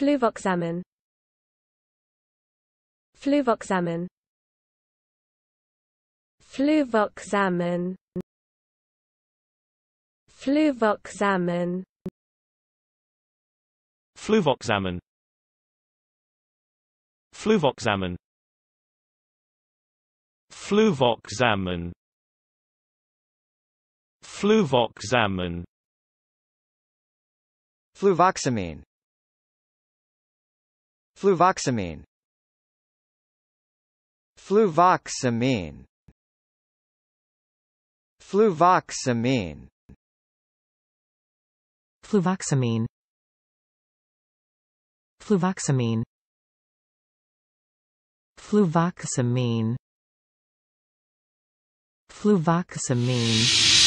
Fluvoxamine Fluvoxamine Fluvoxamine Fluvoxamine Fluvoxamine Fluvoxamine Fluvoxamine Fluvoxamine Fluvoxamine Fluvoxamine Fluvoxamine Fluvoxamine Fluvoxamine Fluvoxamine Fluvoxamine Fluvoxamine